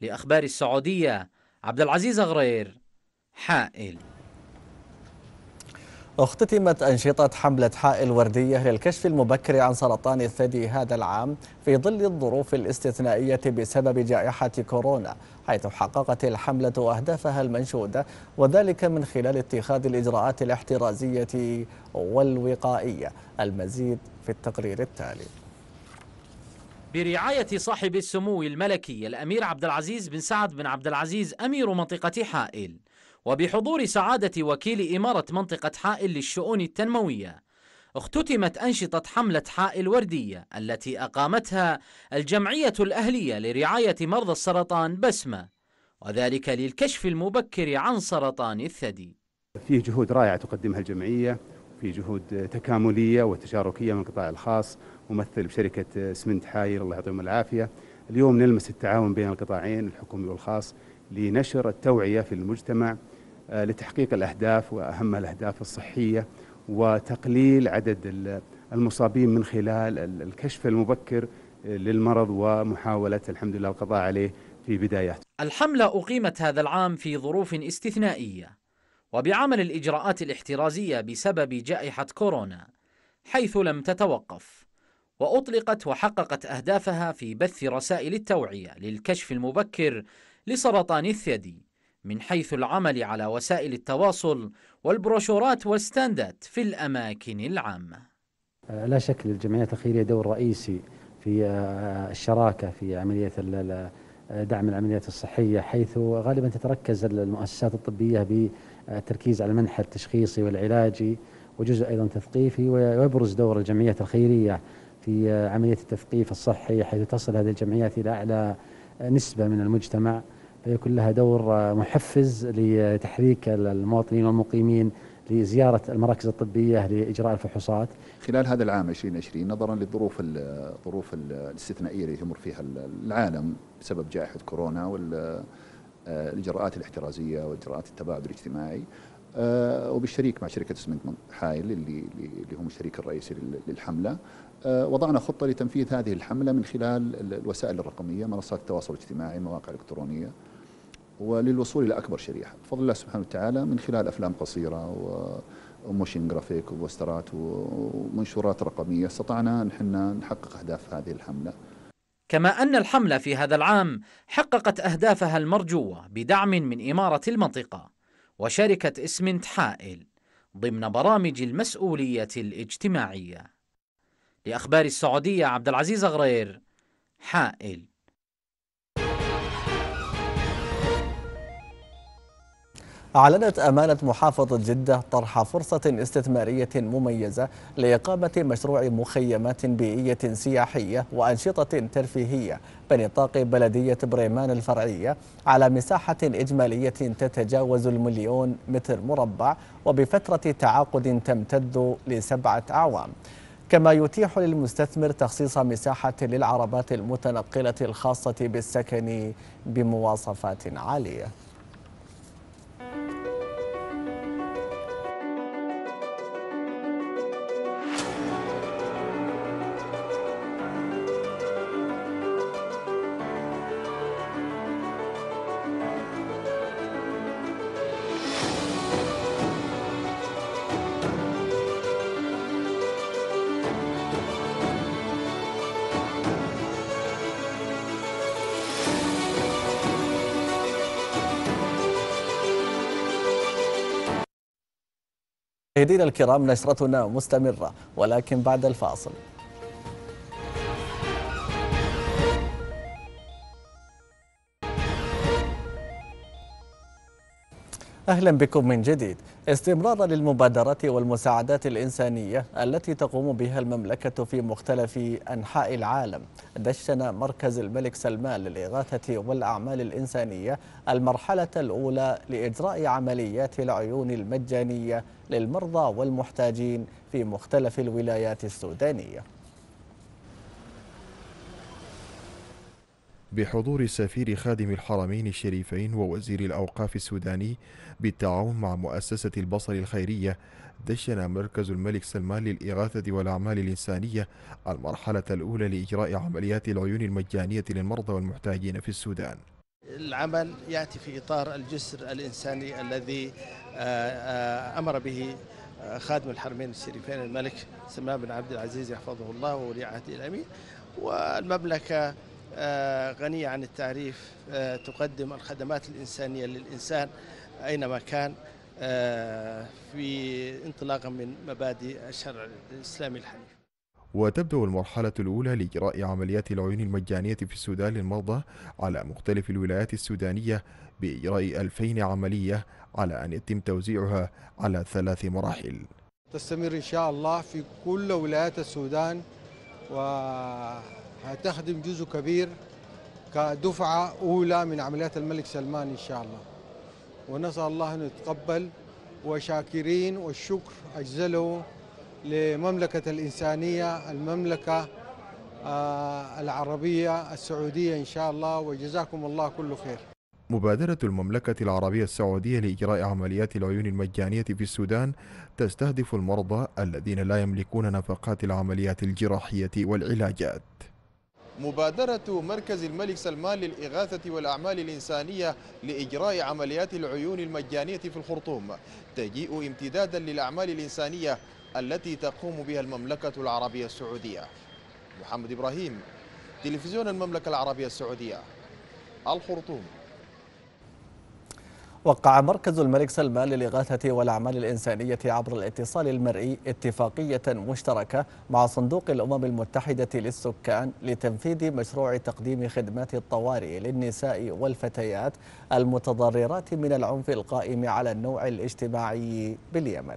لأخبار السعودية عبد العزيز غرير حائل اختتمت أنشطة حملة حائل وردية للكشف المبكر عن سرطان الثدي هذا العام في ظل الظروف الاستثنائية بسبب جائحة كورونا حيث حققت الحملة أهدافها المنشودة وذلك من خلال اتخاذ الإجراءات الاحترازية والوقائية المزيد في التقرير التالي برعاية صاحب السمو الملكي الأمير عبد العزيز بن سعد بن عبد العزيز أمير منطقة حائل وبحضور سعادة وكيل إمارة منطقة حائل للشؤون التنموية اختتمت أنشطة حملة حائل وردية التي أقامتها الجمعية الأهلية لرعاية مرضى السرطان بسمة وذلك للكشف المبكر عن سرطان الثدي فيه جهود رائعة تقدمها الجمعية في جهود تكاملية وتشاركية من القطاع الخاص ممثل بشركه سمنت حايل الله يعطيهم العافيه اليوم نلمس التعاون بين القطاعين الحكومي والخاص لنشر التوعيه في المجتمع آه، لتحقيق الاهداف واهم الاهداف الصحيه وتقليل عدد المصابين من خلال الكشف المبكر آه، للمرض ومحاوله الحمد لله القضاء عليه في بداياته. الحمله اقيمت هذا العام في ظروف استثنائيه وبعمل الاجراءات الاحترازيه بسبب جائحه كورونا حيث لم تتوقف. وأطلقت وحققت أهدافها في بث رسائل التوعية للكشف المبكر لسرطان الثدي من حيث العمل على وسائل التواصل والبروشورات والستاندات في الأماكن العامة لا شك للجمعيات الخيرية دور رئيسي في آه، الشراكة في عملية دعم العمليات الصحية حيث غالبا تتركز المؤسسات الطبية بالتركيز على المنحى التشخيصي والعلاجي وجزء أيضا تثقيفي ويبرز دور الجمعيات الخيرية في عملية التثقيف الصحي حيث تصل هذه الجمعيات إلى أعلى نسبة من المجتمع فيكون لها دور محفز لتحريك المواطنين والمقيمين لزيارة المراكز الطبية لإجراء الفحوصات خلال هذا العام 2020 نظرا للظروف الظروف الاستثنائية التي يمر فيها العالم بسبب جائحة كورونا والإجراءات آه، الاحترازية وإجراءات التباعد الاجتماعي آه، وبالشريك مع شركة سمنت حايل اللي, اللي هم الشريك الرئيسي للحملة آه، وضعنا خطة لتنفيذ هذه الحملة من خلال الوسائل الرقمية منصات التواصل الاجتماعي مواقع إلكترونية وللوصول إلى أكبر شريحة بفضل الله سبحانه وتعالى من خلال أفلام قصيرة وموشن جرافيك وبوسترات ومنشورات رقمية استطعنا نحن نحقق أهداف هذه الحملة كما أن الحملة في هذا العام حققت أهدافها المرجوة بدعم من إمارة المنطقة وشركة اسمنت حائل ضمن برامج المسؤولية الاجتماعية لأخبار السعودية عبد العزيز غرير حائل أعلنت أمانة محافظة جدة طرح فرصة استثمارية مميزة لإقامة مشروع مخيمات بيئية سياحية وأنشطة ترفيهية بنطاق بلدية بريمان الفرعية على مساحة إجمالية تتجاوز المليون متر مربع وبفترة تعاقد تمتد لسبعة أعوام كما يتيح للمستثمر تخصيص مساحة للعربات المتنقلة الخاصة بالسكن بمواصفات عالية مشاهدينا الكرام نشرتنا مستمرة ولكن بعد الفاصل أهلا بكم من جديد استمرارا للمبادرات والمساعدات الإنسانية التي تقوم بها المملكة في مختلف أنحاء العالم دشن مركز الملك سلمان للإغاثة والأعمال الإنسانية المرحلة الأولى لإجراء عمليات العيون المجانية للمرضى والمحتاجين في مختلف الولايات السودانية بحضور سفير خادم الحرمين الشريفين ووزير الأوقاف السوداني بالتعاون مع مؤسسة البصر الخيرية دشن مركز الملك سلمان للإغاثة والأعمال الإنسانية المرحلة الأولى لإجراء عمليات العيون المجانية للمرضى والمحتاجين في السودان العمل يأتي في إطار الجسر الإنساني الذي آه، آه، أمر به آه، خادم الحرمين الشريفين الملك سلمان بن عبد العزيز يحفظه الله وولي عهده الأمين والمملكة آه، غنية عن التعريف آه، تقدم الخدمات الإنسانية للإنسان أينما كان آه، في انطلاقا من مبادئ الشرع الإسلامي الحنيف وتبدأ المرحلة الأولى لإجراء عمليات العيون المجانية في السودان للمرضى على مختلف الولايات السودانية بإجراء 2000 عملية على أن يتم توزيعها على ثلاث مراحل تستمر إن شاء الله في كل ولايات السودان و هتخدم جزء كبير كدفعة أولى من عمليات الملك سلمان إن شاء الله ونسأل الله أن يتقبل وشاكرين والشكر أجزله لمملكة الإنسانية المملكة آه، العربية السعودية إن شاء الله وجزاكم الله كل خير مبادرة المملكة العربية السعودية لإجراء عمليات العيون المجانية في السودان تستهدف المرضى الذين لا يملكون نفقات العمليات الجراحية والعلاجات مبادرة مركز الملك سلمان للإغاثة والأعمال الإنسانية لإجراء عمليات العيون المجانية في الخرطوم تجيء امتدادا للأعمال الإنسانية التي تقوم بها المملكة العربية السعودية محمد إبراهيم تلفزيون المملكة العربية السعودية الخرطوم وقع مركز الملك سلمان للإغاثة والأعمال الإنسانية عبر الاتصال المرئي اتفاقية مشتركة مع صندوق الأمم المتحدة للسكان لتنفيذ مشروع تقديم خدمات الطوارئ للنساء والفتيات المتضررات من العنف القائم على النوع الاجتماعي باليمن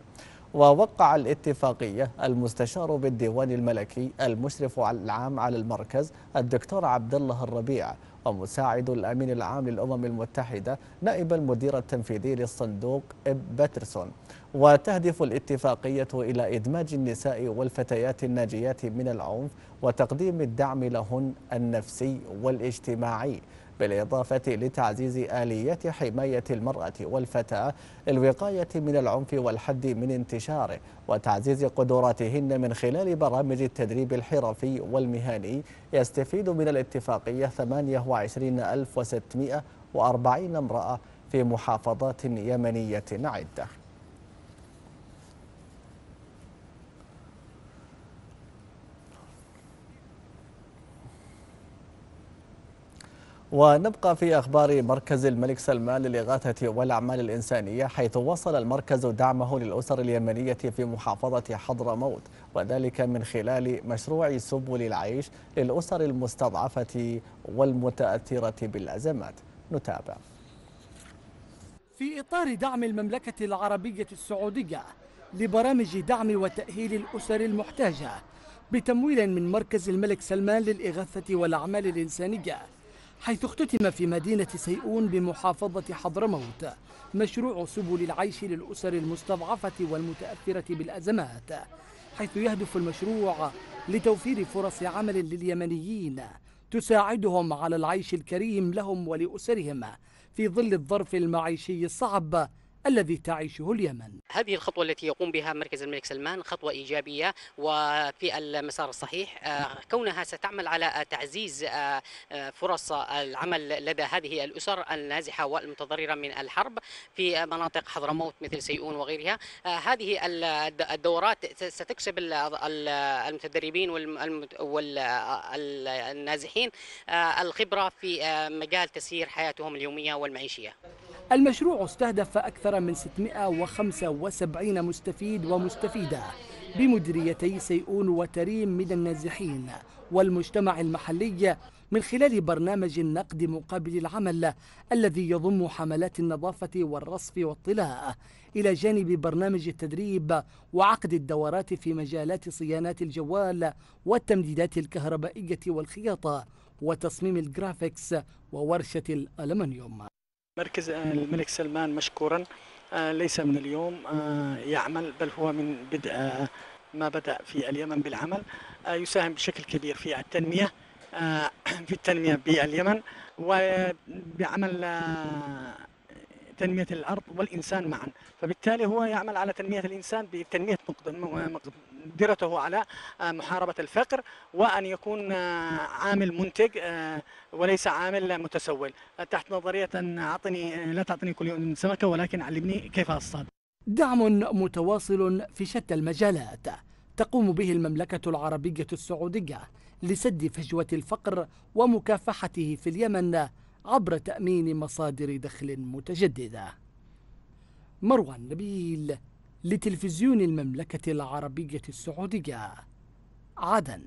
ووقع الاتفاقية المستشار بالديوان الملكي المشرف العام على المركز الدكتور عبد الله الربيع ومساعد الأمين العام للأمم المتحدة نائب المدير التنفيذي للصندوق إب باترسون وتهدف الاتفاقية إلى إدماج النساء والفتيات الناجيات من العنف وتقديم الدعم لهن النفسي والاجتماعي بالإضافة لتعزيز آليات حماية المرأة والفتاة للوقاية من العنف والحد من انتشاره وتعزيز قدراتهن من خلال برامج التدريب الحرفي والمهني يستفيد من الاتفاقية 28640 امرأة في محافظات يمنية عدة ونبقى في أخبار مركز الملك سلمان للإغاثة والأعمال الإنسانية حيث وصل المركز دعمه للأسر اليمنية في محافظة حضرموت وذلك من خلال مشروع سبل العيش للأسر المستضعفة والمتأثرة بالأزمات نتابع في إطار دعم المملكة العربية السعودية لبرامج دعم وتأهيل الأسر المحتاجة بتمويل من مركز الملك سلمان للإغاثة والأعمال الإنسانية حيث اختتم في مدينة سيئون بمحافظة حضرموت مشروع سبل العيش للأسر المستضعفة والمتأثرة بالأزمات حيث يهدف المشروع لتوفير فرص عمل لليمنيين تساعدهم على العيش الكريم لهم ولأسرهم في ظل الظرف المعيشي الصعب الذي تعيشه اليمن هذه الخطوة التي يقوم بها مركز الملك سلمان خطوة إيجابية وفي المسار الصحيح آه، كونها ستعمل على تعزيز آه، آه، فرص العمل لدى هذه الأسر النازحة والمتضررة من الحرب في مناطق حضرموت مثل سيئون وغيرها هذه الدورات ستكسب المتدربين والنازحين الخبرة في مجال تسيير حياتهم اليومية والمعيشية المشروع استهدف أكثر من 675 مستفيد ومستفيدة بمديريتي سيئون وتريم من النازحين والمجتمع المحلي من خلال برنامج النقد مقابل العمل الذي يضم حملات النظافة والرصف والطلاء إلى جانب برنامج التدريب وعقد الدورات في مجالات صيانات الجوال والتمديدات الكهربائية والخياطة وتصميم الجرافيكس وورشة الألمنيوم مركز آه، الملك سلمان مشكورا آه، ليس من اليوم آه، يعمل بل هو من بدء ما بدأ في اليمن بالعمل يساهم بشكل كبير في التنمية في التنمية باليمن وبعمل تنمية الأرض والإنسان معا فبالتالي هو يعمل على تنمية الإنسان بتنمية قدرته على آه، محاربة الفقر وأن يكون آه، عامل منتج آه، وليس عامل متسول تحت نظرية أن أعطني لا تعطني كل يوم سمكة ولكن علمني كيف أصطاد دعم متواصل في شتى المجالات تقوم به المملكة العربية السعودية لسد فجوة الفقر ومكافحته في اليمن عبر تأمين مصادر دخل متجددة مروان نبيل لتلفزيون المملكة العربية السعودية عدن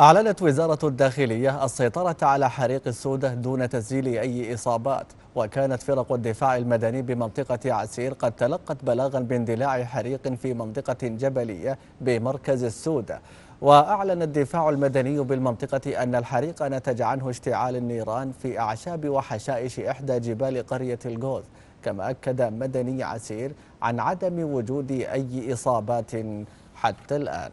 أعلنت وزارة الداخلية السيطرة على حريق السودة دون تسجيل أي إصابات وكانت فرق الدفاع المدني بمنطقة عسير قد تلقت بلاغا باندلاع حريق في منطقة جبلية بمركز السودة وأعلن الدفاع المدني بالمنطقة أن الحريق نتج عنه اشتعال النيران في أعشاب وحشائش إحدى جبال قرية الجوز كما أكد مدني عسير عن عدم وجود أي إصابات حتى الآن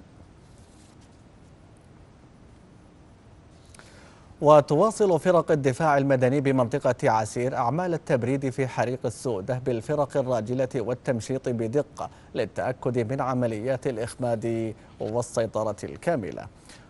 وتواصل فرق الدفاع المدني بمنطقة عسير أعمال التبريد في حريق السودة بالفرق الراجلة والتمشيط بدقة للتأكد من عمليات الإخماد والسيطرة الكاملة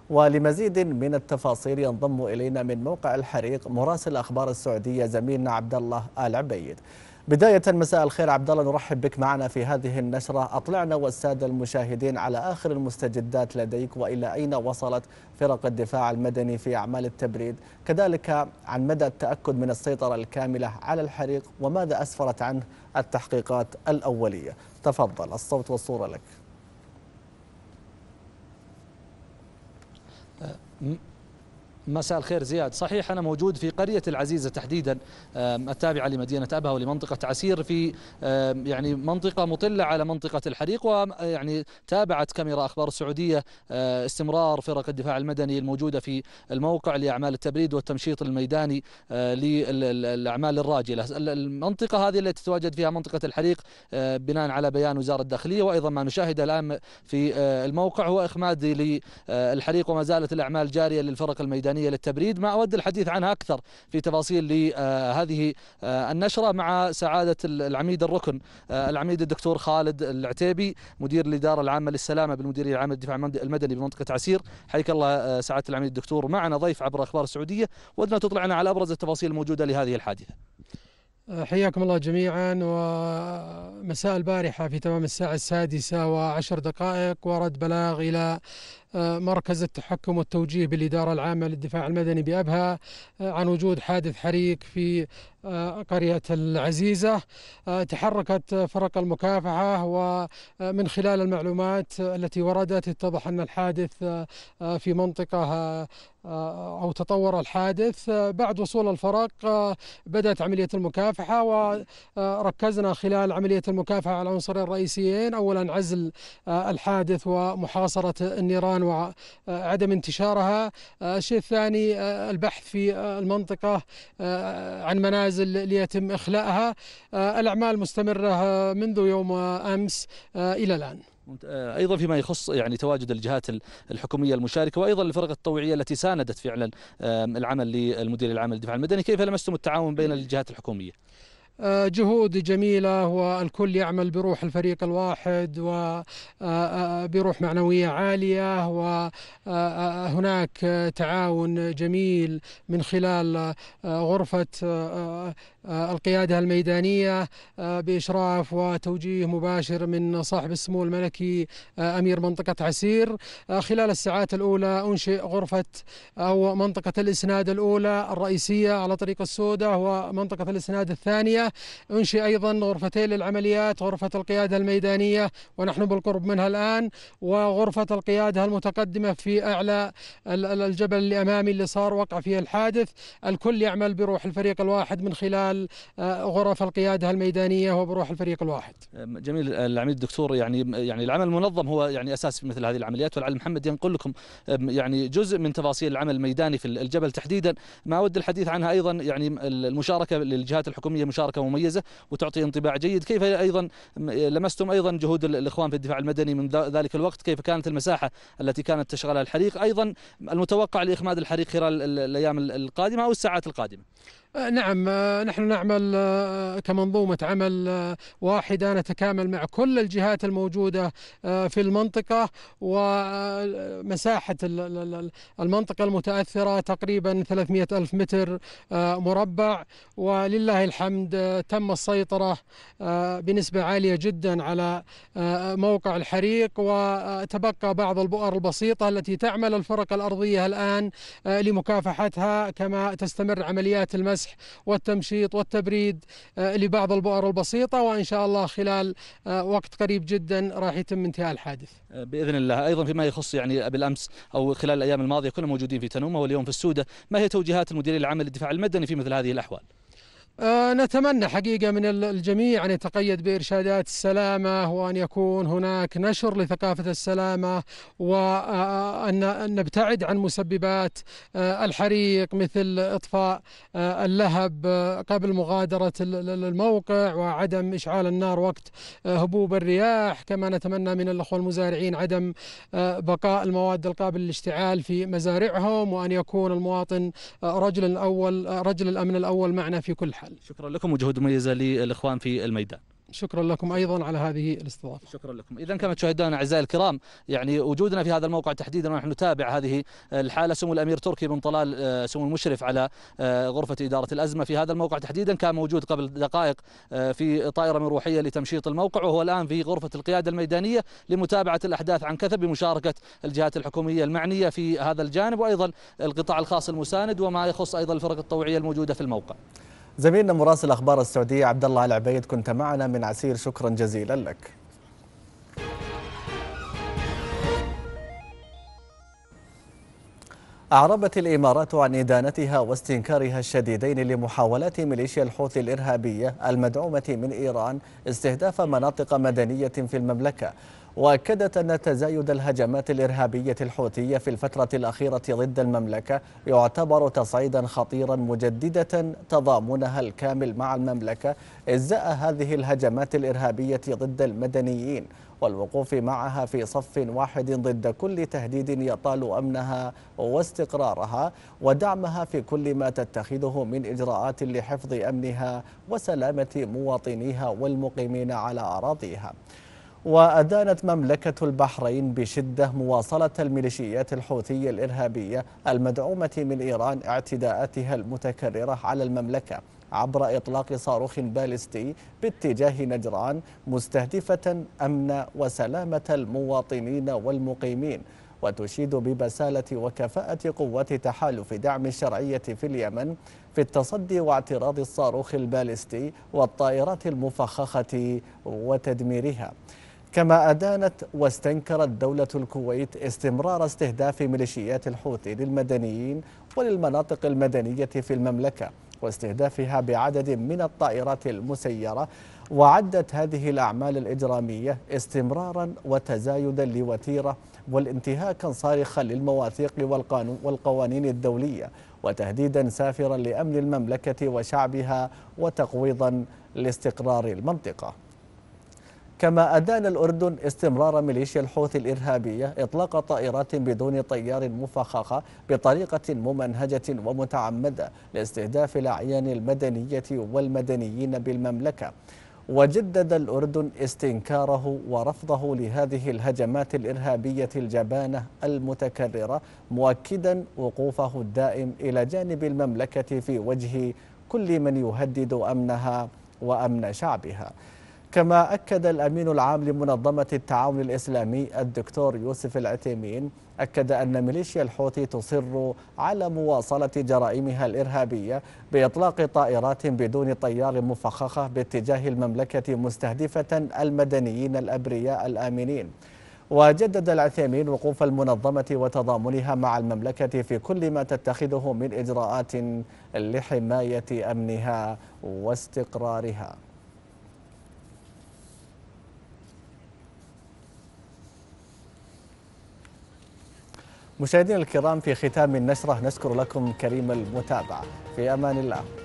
ولمزيد من التفاصيل ينضم إلينا من موقع الحريق مراسل أخبار السعودية زميلنا عبد الله آل عبيد بداية مساء الخير عبد الله نرحب بك معنا في هذه النشرة أطلعنا والسادة المشاهدين على آخر المستجدات لديك وإلى أين وصلت فرق الدفاع المدني في أعمال التبريد كذلك عن مدى التأكد من السيطرة الكاملة على الحريق وماذا أسفرت عنه التحقيقات الأولية تفضل الصوت والصورة لك أه، مساء الخير زياد صحيح أنا موجود في قرية العزيزة تحديدا التابعة لمدينة أبها ولمنطقة عسير في يعني منطقة مطلة على منطقة الحريق ويعني تابعت كاميرا أخبار السعودية آه، استمرار فرق الدفاع المدني الموجودة في الموقع لأعمال التبريد والتمشيط الميداني آه، للأعمال الراجلة المنطقة هذه التي تتواجد فيها منطقة الحريق آه، بناء على بيان وزارة الداخلية وأيضا ما نشاهده الآن في الموقع هو إخماد للحريق وما زالت الأعمال جارية للفرق الميدانية الميدانيه للتبريد ما أود الحديث عنها أكثر في تفاصيل لهذه آه، آه، النشرة مع سعادة العميد الركن آه، العميد الدكتور خالد العتيبي مدير الإدارة العامة للسلامة بالمديرية العامة للدفاع المدني بمنطقة عسير حياك الله سعادة العميد الدكتور معنا ضيف عبر أخبار السعودية ودنا تطلعنا على أبرز التفاصيل الموجودة لهذه الحادثة حياكم الله جميعا ومساء البارحة في تمام الساعة السادسة وعشر دقائق ورد بلاغ إلى آه، مركز التحكم والتوجيه بالإدارة العامة للدفاع المدني بأبها آه، عن وجود حادث حريق في آه، قرية العزيزة تحركت فرق المكافحة ومن خلال المعلومات التي وردت اتضح أن الحادث في منطقة أو تطور الحادث بعد وصول الفرق آه، بدأت عملية المكافحة وركزنا خلال عملية المكافحة على العنصرين الرئيسيين أولا عزل آه، الحادث ومحاصرة النيران وعدم انتشارها آه، الشيء الثاني البحث في المنطقة عن منازل ليتم إخلائها الأعمال مستمرة منذ يوم أمس إلى الآن آه، ايضا فيما يخص يعني تواجد الجهات الحكوميه المشاركه وايضا الفرق التطوعيه التي ساندت فعلا العمل للمدير العام للدفاع المدني كيف لمستم التعاون بين الجهات الحكوميه آه، جهود جميلة والكل يعمل بروح الفريق الواحد وبروح آه، معنوية عالية وهناك تعاون جميل من خلال غرفة آه، القيادة الميدانية آه، بإشراف وتوجيه مباشر من صاحب السمو الملكي آه، أمير منطقة عسير خلال الساعات الأولى أنشئ غرفة أو منطقة الإسناد الأولى الرئيسية على طريق السودة ومنطقة الإسناد الثانية أنشئ أيضا غرفتين للعمليات غرفة القيادة الميدانية ونحن بالقرب منها الآن وغرفة القيادة المتقدمة في أعلى الجبل الأمامي اللي صار وقع فيه الحادث الكل يعمل بروح الفريق الواحد من خلال خلال آه، غرف القياده الميدانيه وبروح الفريق الواحد. جميل آه، العميد الدكتور يعني يعني العمل المنظم هو يعني اساس في مثل هذه العمليات والعلم محمد ينقل لكم يعني جزء من تفاصيل العمل الميداني في الجبل تحديدا ما اود الحديث عنها ايضا يعني المشاركه للجهات الحكوميه مشاركه مميزه وتعطي انطباع جيد كيف ايضا لمستم ايضا جهود الاخوان في الدفاع المدني من ذلك الوقت كيف كانت المساحه التي كانت تشغلها الحريق ايضا المتوقع لاخماد الحريق خلال الايام القادمه او الساعات القادمه آه، نعم آه، نحن نعمل آه، كمنظومة عمل واحدة نتكامل مع كل الجهات الموجودة في المنطقة ومساحة المنطقة المتأثرة تقريبا 300 ألف متر مربع ولله الحمد تم السيطرة بنسبة عالية جدا على موقع الحريق وتبقى بعض البؤر البسيطة التي تعمل الفرق الأرضية الآن لمكافحتها كما تستمر عمليات المسح المسح والتمشيط والتبريد آه، لبعض البؤر البسيطة وإن شاء الله خلال آه، وقت قريب جدا راح يتم انتهاء الحادث آه، بإذن الله أيضا فيما يخص يعني بالأمس أو خلال الأيام الماضية كنا موجودين في تنومة واليوم في السودة ما هي توجيهات المدير العام للدفاع المدني في مثل هذه الأحوال؟ آه، نتمنى حقيقة من الجميع أن يتقيد بإرشادات السلامة وأن يكون هناك نشر لثقافة السلامة وأن آه، نبتعد عن مسببات آه، الحريق مثل إطفاء اللهب قبل مغادرة الموقع وعدم إشعال النار وقت هبوب الرياح كما نتمنى من الأخوة المزارعين عدم بقاء المواد القابلة للاشتعال في مزارعهم وأن يكون المواطن رجل الأول رجل الأمن الأول معنا في كل حال العمل شكرا لكم وجهود مميزة للإخوان في الميدان شكرا لكم ايضا على هذه الاستضافه. شكرا لكم، اذا كما تشاهدون اعزائي الكرام يعني وجودنا في هذا الموقع تحديدا ونحن نتابع هذه الحاله سمو الامير تركي بن طلال آه، سمو المشرف على آه، غرفه اداره الازمه في هذا الموقع تحديدا كان موجود قبل دقائق آه، في طائره مروحيه لتمشيط الموقع وهو الان في غرفه القياده الميدانيه لمتابعه الاحداث عن كثب بمشاركه الجهات الحكوميه المعنيه في هذا الجانب وايضا القطاع الخاص المساند وما يخص ايضا الفرق الطوعيه الموجوده في الموقع. زميلنا مراسل اخبار السعوديه عبد الله العبيد كنت معنا من عسير شكرا جزيلا لك. أعربت الإمارات عن إدانتها واستنكارها الشديدين لمحاولات ميليشيا الحوثي الإرهابية المدعومة من إيران استهداف مناطق مدنية في المملكة واكدت أن تزايد الهجمات الإرهابية الحوثية في الفترة الأخيرة ضد المملكة يعتبر تصعيدا خطيرا مجددة تضامنها الكامل مع المملكة إزاء هذه الهجمات الإرهابية ضد المدنيين والوقوف معها في صف واحد ضد كل تهديد يطال امنها واستقرارها ودعمها في كل ما تتخذه من اجراءات لحفظ امنها وسلامه مواطنيها والمقيمين على اراضيها وأدانت مملكة البحرين بشدة مواصلة الميليشيات الحوثية الإرهابية المدعومة من إيران اعتداءاتها المتكررة على المملكة عبر إطلاق صاروخ باليستي باتجاه نجران مستهدفة أمن وسلامة المواطنين والمقيمين وتشيد ببسالة وكفاءة قوات تحالف دعم الشرعية في اليمن في التصدي واعتراض الصاروخ الباليستي والطائرات المفخخة وتدميرها كما أدانت واستنكرت دولة الكويت استمرار استهداف ميليشيات الحوثي للمدنيين وللمناطق المدنية في المملكة واستهدافها بعدد من الطائرات المسيرة وعدت هذه الأعمال الإجرامية استمرارا وتزايدا لوتيرة والانتهاكا صارخا للمواثيق والقانون والقوانين الدولية وتهديدا سافرا لأمن المملكة وشعبها وتقويضا لاستقرار المنطقة كما أدان الأردن استمرار ميليشيا الحوثي الإرهابية إطلاق طائرات بدون طيار مفخخة بطريقة ممنهجة ومتعمدة لاستهداف الأعيان المدنية والمدنيين بالمملكة وجدد الأردن استنكاره ورفضه لهذه الهجمات الإرهابية الجبانة المتكررة مؤكدا وقوفه الدائم إلى جانب المملكة في وجه كل من يهدد أمنها وأمن شعبها كما أكد الأمين العام لمنظمة التعاون الإسلامي الدكتور يوسف العتيمين أكد أن ميليشيا الحوثي تصر على مواصلة جرائمها الإرهابية بإطلاق طائرات بدون طيار مفخخة باتجاه المملكة مستهدفة المدنيين الأبرياء الآمنين وجدد العثيمين وقوف المنظمة وتضامنها مع المملكة في كل ما تتخذه من إجراءات لحماية أمنها واستقرارها مشاهدينا الكرام في ختام النشرة نشكر لكم كريم المتابعة في أمان الله